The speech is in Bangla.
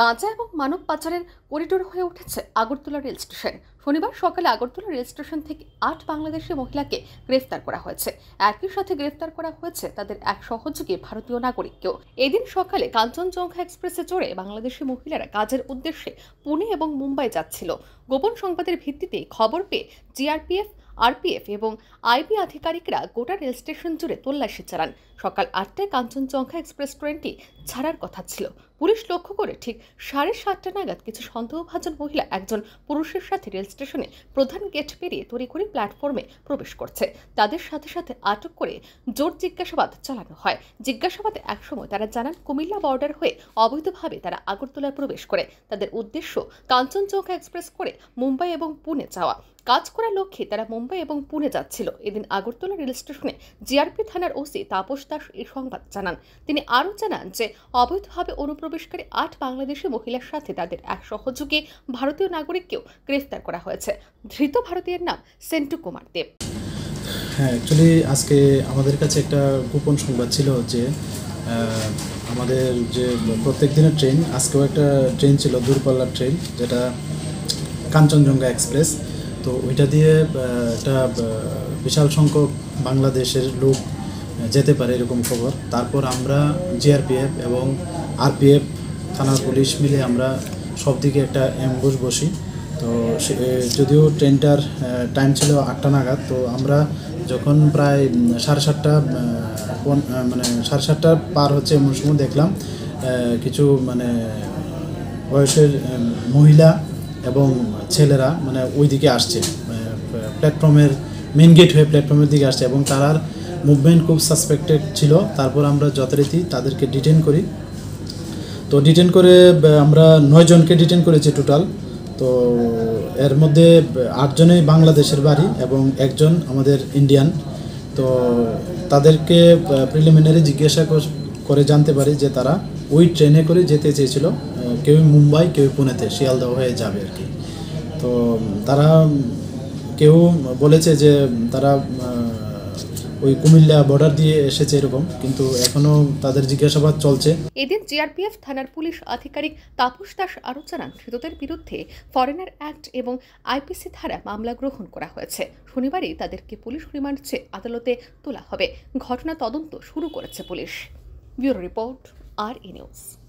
গাঁজা এবং মানব পাচারের করিডোর হয়ে উঠেছে আগরতলা রেল স্টেশন শনিবার সকালে আগরতলা রেল স্টেশন থেকে আট বাংলাদেশি মহিলাকে গ্রেফতার করা হয়েছে একই সাথে গ্রেফতার করা হয়েছে তাদের এক সহযোগী ভারতীয় নাগরিককেও এদিন সকালে কাঞ্চনজঙ্ঘা এক্সপ্রেসে চড়ে বাংলাদেশি মহিলারা কাজের উদ্দেশ্যে পুনে এবং মুম্বাই যাচ্ছিল গোপন সংবাদের ভিত্তিতে খবর পেয়ে জিআরপিএফ আরপিএফ এবং আইবি আধিকারিকরা গোটা রেল স্টেশন জুড়ে তল্লাশি চালান সকাল আটটায় কাঞ্চনজঙ্ঘা এক্সপ্রেস ট্রেনটি ছাড়ার কথা ছিল পুলিশ লক্ষ্য করে ঠিক সাড়ে সাতটা নাগাদ কিছু সন্দেহভাজন মহিলা একজন পুরুষের সাথে রেল স্টেশনে প্রধান গেট পেরিয়ে তৈরি করে প্ল্যাটফর্মে প্রবেশ করছে তাদের সাথে সাথে আটক করে জোর জিজ্ঞাসাবাদ চালানো হয় জিজ্ঞাসাবাদে একসময় তারা জানান কুমিল্লা বর্ডার হয়ে অবৈধভাবে তারা আগরতলায় প্রবেশ করে তাদের উদ্দেশ্য কাঞ্চনজঙ্ঘা এক্সপ্রেস করে মুম্বাই এবং পুনে যাওয়া কাজ করার লক্ষ্যে তারা মুম্বাই এবং পুনে যাচ্ছিল এদিন আগরতলা রেল স্টেশনে জিআরপি থানার ওসি তাপস দাস এই সংবাদ জানান তিনি আরও জানান যে অবৈধভাবে অনুপ্রবেশ অনুপ্রবেশকারী আট বাংলাদেশি মহিলার সাথে তাদের এক সহযোগী ভারতীয় নাগরিককেও গ্রেফতার করা হয়েছে ধৃত ভারতীয়ের নাম সেন্টু কুমার দেব হ্যাঁ অ্যাকচুয়ালি আজকে আমাদের কাছে একটা গোপন সংবাদ ছিল যে আমাদের যে প্রত্যেক দিনের ট্রেন আজকেও একটা ট্রেন ছিল দূরপাল্লার ট্রেন যেটা কাঞ্চনজঙ্ঘা এক্সপ্রেস তো ওইটা দিয়ে একটা বিশাল সংখ্যক বাংলাদেশের লোক যেতে পারে এরকম খবর তারপর আমরা জিআরপিএফ এবং আরপিএফ থানার পুলিশ মিলে আমরা সব দিকে একটা অ্যাম্বুশ বসি তো যদিও ট্রেনটার টাইম ছিল আটটা নাগাদ তো আমরা যখন প্রায় সাড়ে সাতটা মানে সাড়ে সাতটা পার হচ্ছে এমন সময় দেখলাম কিছু মানে বয়সের মহিলা এবং ছেলেরা মানে ওই দিকে আসছে প্ল্যাটফর্মের মেন গেট হয়ে প্ল্যাটফর্মের দিকে আসছে এবং তারার মুভমেন্ট খুব সাসপেক্টেড ছিল তারপর আমরা যথারীতি তাদেরকে ডিটেন করি তো ডিটেন করে আমরা নয়জনকে ডিটেন করেছি টোটাল তো এর মধ্যে আটজনই বাংলাদেশের বাড়ি এবং একজন আমাদের ইন্ডিয়ান তো তাদেরকে প্রিলিমিনারি জিজ্ঞাসা করে জানতে পারি যে তারা ওই ট্রেনে করে যেতে চেয়েছিল কেউ মুম্বাই কেউ পুনেতে শিয়ালদহ হয়ে যাবে আর কি তো তারা কেউ বলেছে যে তারা ওই কুমিল্লা বর্ডার দিয়ে এসেছে এরকম কিন্তু এখনো তাদের জিজ্ঞাসাবাদ চলছে এদিন জিআরপিএফ থানার পুলিশ আধিকারিক তাপস দাস আরো জানান ধৃতদের বিরুদ্ধে ফরেনার অ্যাক্ট এবং আইপিসি ধারা মামলা গ্রহণ করা হয়েছে শনিবারই তাদেরকে পুলিশ রিমান্ড চেয়ে আদালতে তোলা হবে ঘটনা তদন্ত শুরু করেছে পুলিশ ব্যুরো রিপোর্ট আর ইনিউজ নিউজ